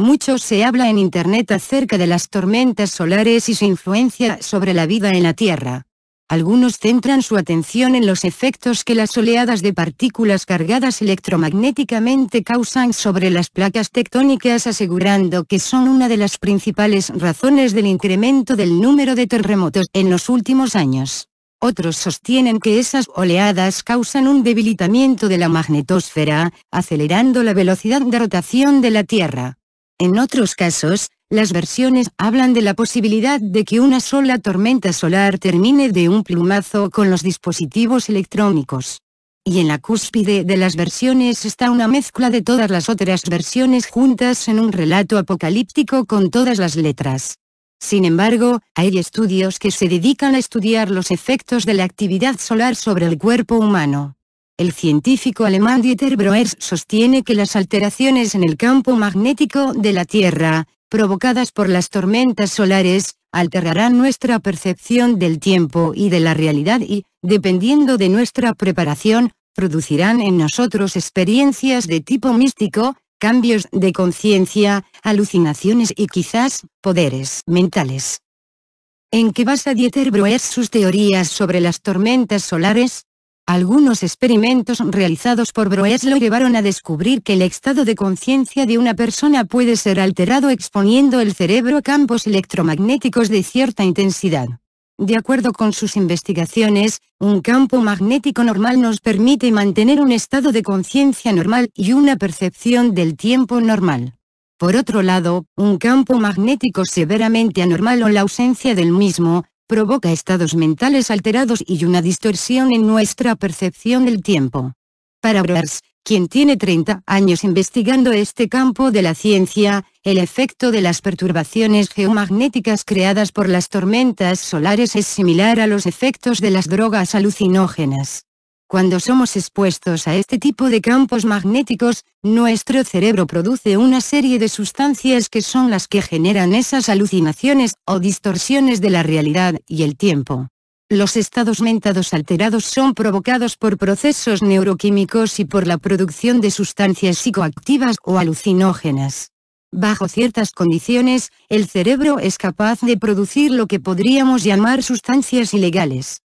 Mucho se habla en Internet acerca de las tormentas solares y su influencia sobre la vida en la Tierra. Algunos centran su atención en los efectos que las oleadas de partículas cargadas electromagnéticamente causan sobre las placas tectónicas asegurando que son una de las principales razones del incremento del número de terremotos en los últimos años. Otros sostienen que esas oleadas causan un debilitamiento de la magnetosfera, acelerando la velocidad de rotación de la Tierra. En otros casos, las versiones hablan de la posibilidad de que una sola tormenta solar termine de un plumazo con los dispositivos electrónicos. Y en la cúspide de las versiones está una mezcla de todas las otras versiones juntas en un relato apocalíptico con todas las letras. Sin embargo, hay estudios que se dedican a estudiar los efectos de la actividad solar sobre el cuerpo humano. El científico alemán Dieter Broers sostiene que las alteraciones en el campo magnético de la Tierra, provocadas por las tormentas solares, alterarán nuestra percepción del tiempo y de la realidad y, dependiendo de nuestra preparación, producirán en nosotros experiencias de tipo místico, cambios de conciencia, alucinaciones y quizás, poderes mentales. ¿En qué basa Dieter Broers sus teorías sobre las tormentas solares? Algunos experimentos realizados por Broes lo llevaron a descubrir que el estado de conciencia de una persona puede ser alterado exponiendo el cerebro a campos electromagnéticos de cierta intensidad. De acuerdo con sus investigaciones, un campo magnético normal nos permite mantener un estado de conciencia normal y una percepción del tiempo normal. Por otro lado, un campo magnético severamente anormal o la ausencia del mismo, provoca estados mentales alterados y una distorsión en nuestra percepción del tiempo. Para Bras, quien tiene 30 años investigando este campo de la ciencia, el efecto de las perturbaciones geomagnéticas creadas por las tormentas solares es similar a los efectos de las drogas alucinógenas. Cuando somos expuestos a este tipo de campos magnéticos, nuestro cerebro produce una serie de sustancias que son las que generan esas alucinaciones o distorsiones de la realidad y el tiempo. Los estados mentados alterados son provocados por procesos neuroquímicos y por la producción de sustancias psicoactivas o alucinógenas. Bajo ciertas condiciones, el cerebro es capaz de producir lo que podríamos llamar sustancias ilegales.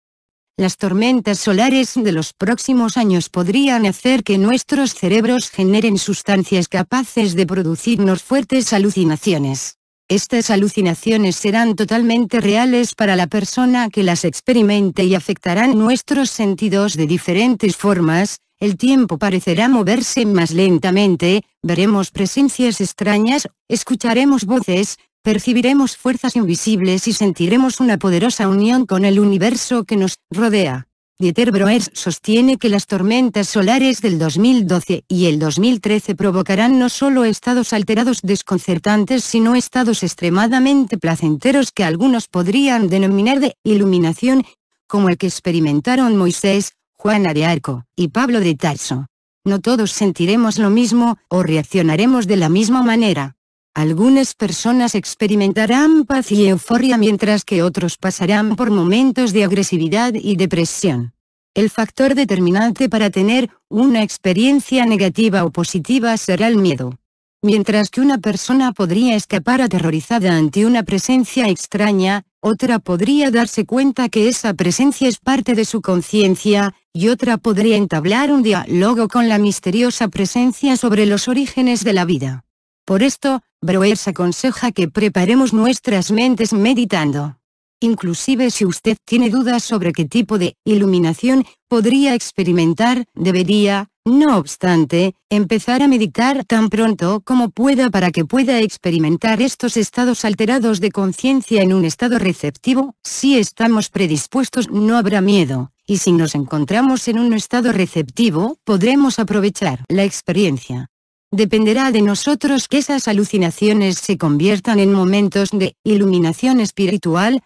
Las tormentas solares de los próximos años podrían hacer que nuestros cerebros generen sustancias capaces de producirnos fuertes alucinaciones. Estas alucinaciones serán totalmente reales para la persona que las experimente y afectarán nuestros sentidos de diferentes formas, el tiempo parecerá moverse más lentamente, veremos presencias extrañas, escucharemos voces, percibiremos fuerzas invisibles y sentiremos una poderosa unión con el universo que nos rodea. Dieter Broers sostiene que las tormentas solares del 2012 y el 2013 provocarán no solo estados alterados desconcertantes sino estados extremadamente placenteros que algunos podrían denominar de iluminación, como el que experimentaron Moisés, Juana de Arco y Pablo de Tarso. No todos sentiremos lo mismo o reaccionaremos de la misma manera, algunas personas experimentarán paz y euforia mientras que otros pasarán por momentos de agresividad y depresión. El factor determinante para tener una experiencia negativa o positiva será el miedo. Mientras que una persona podría escapar aterrorizada ante una presencia extraña, otra podría darse cuenta que esa presencia es parte de su conciencia, y otra podría entablar un diálogo con la misteriosa presencia sobre los orígenes de la vida. Por esto, se aconseja que preparemos nuestras mentes meditando. Inclusive si usted tiene dudas sobre qué tipo de iluminación podría experimentar, debería, no obstante, empezar a meditar tan pronto como pueda para que pueda experimentar estos estados alterados de conciencia en un estado receptivo, si estamos predispuestos no habrá miedo, y si nos encontramos en un estado receptivo, podremos aprovechar la experiencia dependerá de nosotros que esas alucinaciones se conviertan en momentos de iluminación espiritual.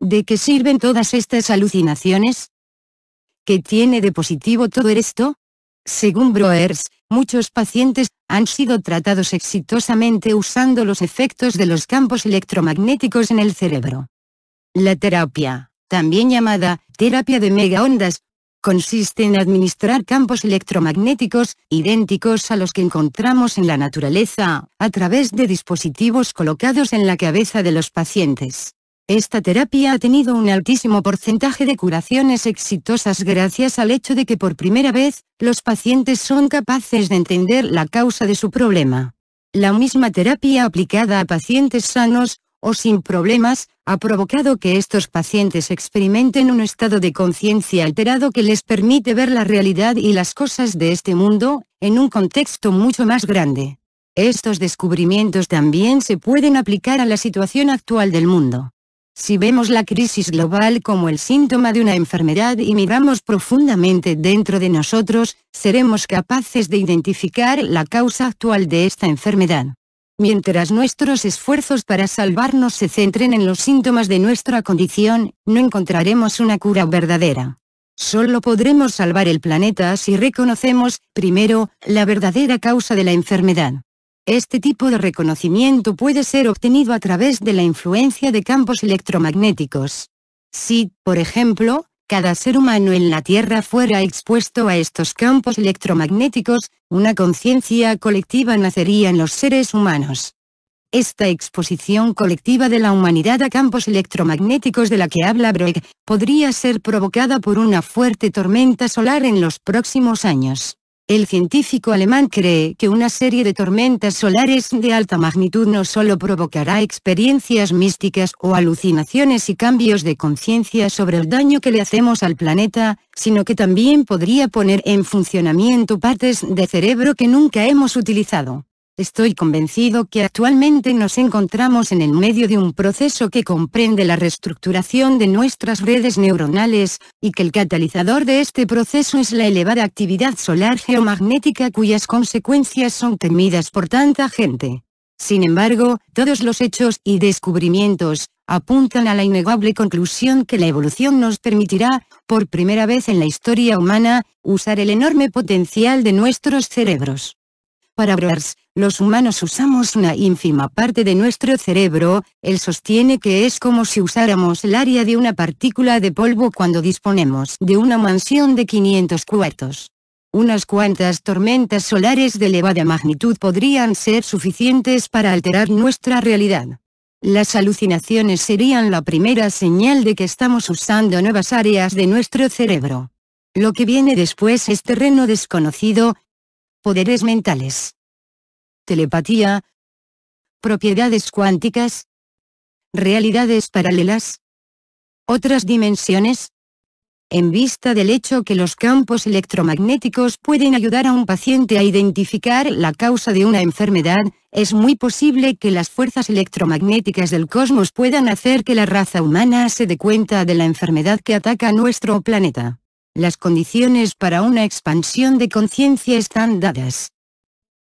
¿De qué sirven todas estas alucinaciones? ¿Qué tiene de positivo todo esto? Según Broers, muchos pacientes han sido tratados exitosamente usando los efectos de los campos electromagnéticos en el cerebro. La terapia, también llamada terapia de megaondas, consiste en administrar campos electromagnéticos, idénticos a los que encontramos en la naturaleza, a través de dispositivos colocados en la cabeza de los pacientes. Esta terapia ha tenido un altísimo porcentaje de curaciones exitosas gracias al hecho de que por primera vez, los pacientes son capaces de entender la causa de su problema. La misma terapia aplicada a pacientes sanos, o sin problemas, ha provocado que estos pacientes experimenten un estado de conciencia alterado que les permite ver la realidad y las cosas de este mundo, en un contexto mucho más grande. Estos descubrimientos también se pueden aplicar a la situación actual del mundo. Si vemos la crisis global como el síntoma de una enfermedad y miramos profundamente dentro de nosotros, seremos capaces de identificar la causa actual de esta enfermedad. Mientras nuestros esfuerzos para salvarnos se centren en los síntomas de nuestra condición, no encontraremos una cura verdadera. Solo podremos salvar el planeta si reconocemos, primero, la verdadera causa de la enfermedad. Este tipo de reconocimiento puede ser obtenido a través de la influencia de campos electromagnéticos. Si, por ejemplo, cada ser humano en la Tierra fuera expuesto a estos campos electromagnéticos, una conciencia colectiva nacería en los seres humanos. Esta exposición colectiva de la humanidad a campos electromagnéticos de la que habla Broek, podría ser provocada por una fuerte tormenta solar en los próximos años. El científico alemán cree que una serie de tormentas solares de alta magnitud no solo provocará experiencias místicas o alucinaciones y cambios de conciencia sobre el daño que le hacemos al planeta, sino que también podría poner en funcionamiento partes de cerebro que nunca hemos utilizado. Estoy convencido que actualmente nos encontramos en el medio de un proceso que comprende la reestructuración de nuestras redes neuronales, y que el catalizador de este proceso es la elevada actividad solar geomagnética cuyas consecuencias son temidas por tanta gente. Sin embargo, todos los hechos y descubrimientos, apuntan a la innegable conclusión que la evolución nos permitirá, por primera vez en la historia humana, usar el enorme potencial de nuestros cerebros. Para los humanos usamos una ínfima parte de nuestro cerebro, él sostiene que es como si usáramos el área de una partícula de polvo cuando disponemos de una mansión de 500 cuartos. Unas cuantas tormentas solares de elevada magnitud podrían ser suficientes para alterar nuestra realidad. Las alucinaciones serían la primera señal de que estamos usando nuevas áreas de nuestro cerebro. Lo que viene después es terreno desconocido. Poderes mentales telepatía, propiedades cuánticas, realidades paralelas, otras dimensiones, en vista del hecho que los campos electromagnéticos pueden ayudar a un paciente a identificar la causa de una enfermedad, es muy posible que las fuerzas electromagnéticas del cosmos puedan hacer que la raza humana se dé cuenta de la enfermedad que ataca a nuestro planeta. Las condiciones para una expansión de conciencia están dadas.